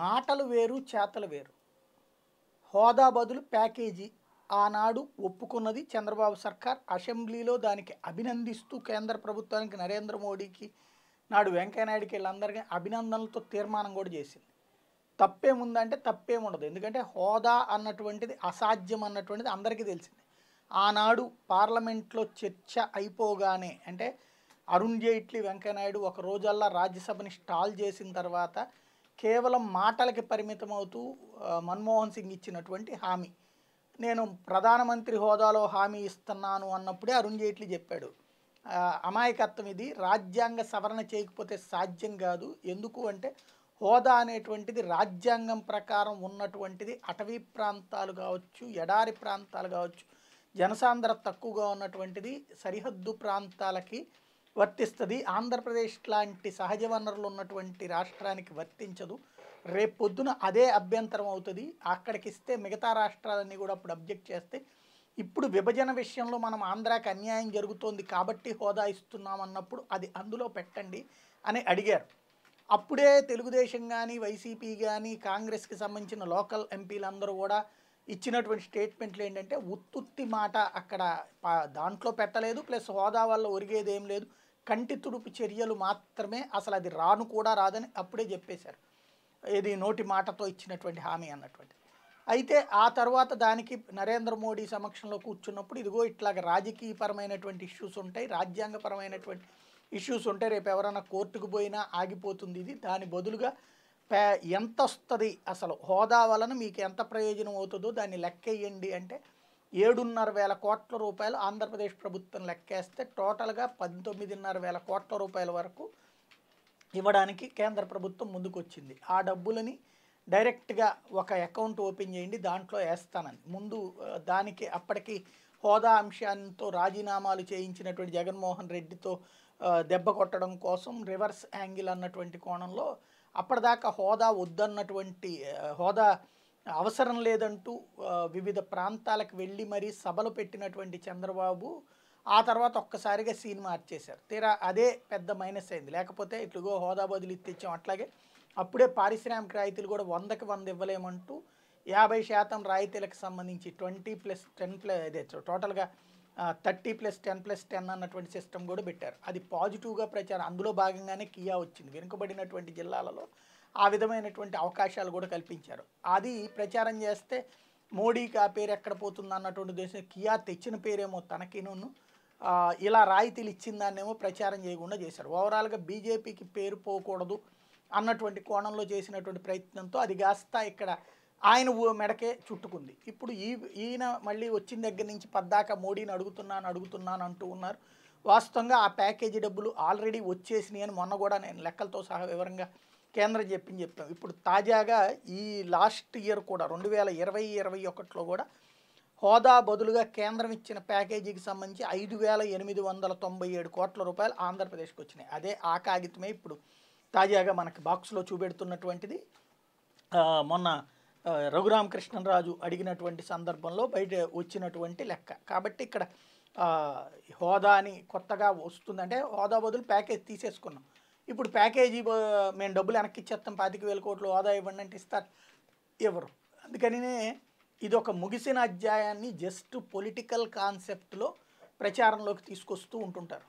మాటలు వేరు చేతలు వేరు హోదా బదులు ప్యాకేజీ ఆనాడు ఒప్పుకున్నది చంద్రబాబు సర్కార్ అసెంబ్లీలో దానికి అభినందిస్తూ కేంద్ర ప్రభుత్వానికి నరేంద్ర మోడీకి నాడు వెంకయ్యనాయుడికి వీళ్ళందరికీ అభినందనలతో తీర్మానం కూడా చేసింది తప్పేముందంటే తప్పేముండదు ఎందుకంటే హోదా అన్నటువంటిది అసాధ్యం అన్నటువంటిది అందరికీ తెలిసింది ఆనాడు పార్లమెంట్లో చర్చ అయిపోగానే అంటే అరుణ్ జైట్లీ వెంకయ్యనాయుడు ఒక రోజల్లా రాజ్యసభని స్టాల్ చేసిన తర్వాత కేవలం మాటలకి పరిమితం అవుతూ మన్మోహన్ సింగ్ ఇచ్చినటువంటి హామీ నేను ప్రధానమంత్రి హోదాలో హామీ ఇస్తున్నాను అన్నప్పుడే అరుణ్ జైట్లీ చెప్పాడు అమాయకత్వం ఇది రాజ్యాంగ సవరణ చేయకపోతే సాధ్యం కాదు ఎందుకు అంటే హోదా అనేటువంటిది రాజ్యాంగం ప్రకారం ఉన్నటువంటిది అటవీ ప్రాంతాలు కావచ్చు ఎడారి ప్రాంతాలు కావచ్చు జనసాంద్రత తక్కువగా ఉన్నటువంటిది సరిహద్దు ప్రాంతాలకి వర్తిస్తుంది ఆంధ్రప్రదేశ్ లాంటి సహజ వనరులు ఉన్నటువంటి రాష్ట్రానికి వర్తించదు రేపు పొద్దున అదే అభ్యంతరం అవుతుంది అక్కడికి ఇస్తే మిగతా రాష్ట్రాలన్నీ కూడా అప్పుడు అబ్జెక్ట్ చేస్తే ఇప్పుడు విభజన విషయంలో మనం ఆంధ్రాకి అన్యాయం జరుగుతోంది కాబట్టి హోదా ఇస్తున్నాం అన్నప్పుడు అది అందులో పెట్టండి అని అడిగారు అప్పుడే తెలుగుదేశం కానీ వైసీపీ కానీ కాంగ్రెస్కి సంబంధించిన లోకల్ ఎంపీలందరూ కూడా ఇచ్చినటువంటి స్టేట్మెంట్లు ఏంటంటే ఉత్తుత్తి మాట అక్కడ దాంట్లో పెట్టలేదు ప్లస్ హోదా వల్ల ఒరిగేది ఏం లేదు కంటి తుడుపు చర్యలు మాత్రమే అసలు అది రాను కూడా రాదని అప్పుడే చెప్పేశారు ఇది నోటి మాటతో ఇచ్చినటువంటి హామీ అన్నటువంటి అయితే ఆ తర్వాత దానికి నరేంద్ర మోడీ సమక్షంలో కూర్చున్నప్పుడు ఇదిగో ఇట్లాగ రాజకీయపరమైనటువంటి ఇష్యూస్ ఉంటాయి రాజ్యాంగపరమైనటువంటి ఇష్యూస్ ఉంటాయి రేపు ఎవరైనా కోర్టుకు పోయినా ఆగిపోతుంది ఇది దాని బదులుగా పే ఎంత వస్తుంది అసలు హోదా వలన మీకు ఎంత ప్రయోజనం అవుతుందో దాన్ని లెక్కేయండి అంటే ఏడున్నర వేల కోట్ల రూపాయలు ఆంధ్రప్రదేశ్ ప్రభుత్వం లెక్కేస్తే టోటల్గా పంతొమ్మిదిన్నర వేల కోట్ల రూపాయల వరకు ఇవ్వడానికి కేంద్ర ప్రభుత్వం ముందుకొచ్చింది ఆ డబ్బులని డైరెక్ట్గా ఒక అకౌంట్ ఓపెన్ చేయండి దాంట్లో వేస్తానని ముందు దానికి అప్పటికి హోదా అంశాంతో రాజీనామాలు చేయించినటువంటి జగన్మోహన్ రెడ్డితో దెబ్బ కొట్టడం కోసం రివర్స్ యాంగిల్ అన్నటువంటి కోణంలో అప్పటిదాకా హోదా వద్దన్నటువంటి హోదా అవసరం లేదంటూ వివిధ ప్రాంతాలకు వెళ్ళి మరీ సభలు పెట్టినటువంటి చంద్రబాబు ఆ తర్వాత ఒక్కసారిగా సీన్ మార్చేశారు తీరా అదే పెద్ద మైనస్ అయింది లేకపోతే ఇట్లుగో హోదా బదులు ఇచ్చాం అట్లాగే అప్పుడే పారిశ్రామిక రాయితీలు కూడా వందకి వంద ఇవ్వలేమంటూ యాభై శాతం రాయితీలకు సంబంధించి ట్వంటీ ప్లస్ టెన్ ప్లస్ అదే టోటల్గా thirty plus ten plus ten అన్నటువంటి సిస్టమ్ కూడా పెట్టారు అది పాజిటివ్గా ప్రచారం అందులో భాగంగానే కియా వచ్చింది వెనుకబడినటువంటి జిల్లాలలో ఆ విధమైనటువంటి అవకాశాలు కూడా కల్పించారు అది ప్రచారం చేస్తే మోడీకి ఆ పేరు ఎక్కడ పోతుంది అన్నటువంటి దేశం కియా తెచ్చిన పేరేమో తనకినూను ఇలా రాయితీలు ఇచ్చిందాన్నేమో ప్రచారం చేయకుండా చేశారు ఓవరాల్గా బీజేపీకి పేరు పోకూడదు అన్నటువంటి కోణంలో చేసినటువంటి ప్రయత్నంతో అది కాస్త ఇక్కడ ఆయన మెడకే చుట్టుకుంది ఇప్పుడు ఈ ఈయన మళ్ళీ వచ్చిన దగ్గర నుంచి పద్దాక మోడీని అడుగుతున్నాను అడుగుతున్నాను అంటూ ఉన్నారు వాస్తవంగా ఆ ప్యాకేజీ డబ్బులు ఆల్రెడీ వచ్చేసినాయి అని మొన్న కూడా నేను లెక్కలతో సహా వివరంగా కేంద్రం చెప్పింది చెప్పాం ఇప్పుడు తాజాగా ఈ లాస్ట్ ఇయర్ కూడా రెండు వేల ఇరవై ఇరవై ఒకటిలో కూడా హోదా బదులుగా కేంద్రం ఇచ్చిన ప్యాకేజీకి సంబంధించి ఐదు వేల ఎనిమిది వందల తొంభై ఏడు కోట్ల రూపాయలు ఆంధ్రప్రదేశ్కి వచ్చినాయి అదే ఆ కాగితమే ఇప్పుడు తాజాగా మనకి బాక్స్లో చూపెడుతున్నటువంటిది మొన్న రఘురామకృష్ణరాజు అడిగినటువంటి సందర్భంలో బయట వచ్చినటువంటి లెక్క కాబట్టి ఇక్కడ హోదా అని కొత్తగా వస్తుందంటే హోదా బదులు ప్యాకేజ్ తీసేసుకున్నాం ఇప్పుడు ప్యాకేజీ మేము డబ్బులు వెనక్కి ఇచ్చేస్తాం పాతిక వేల కోట్లు హోదా ఇవ్వండి అంటే ఇస్తారు ఇవ్వరు అందుకని ఇది ఒక ముగిసిన అధ్యాయాన్ని జస్ట్ పొలిటికల్ కాన్సెప్ట్లో ప్రచారంలోకి తీసుకొస్తూ ఉంటుంటారు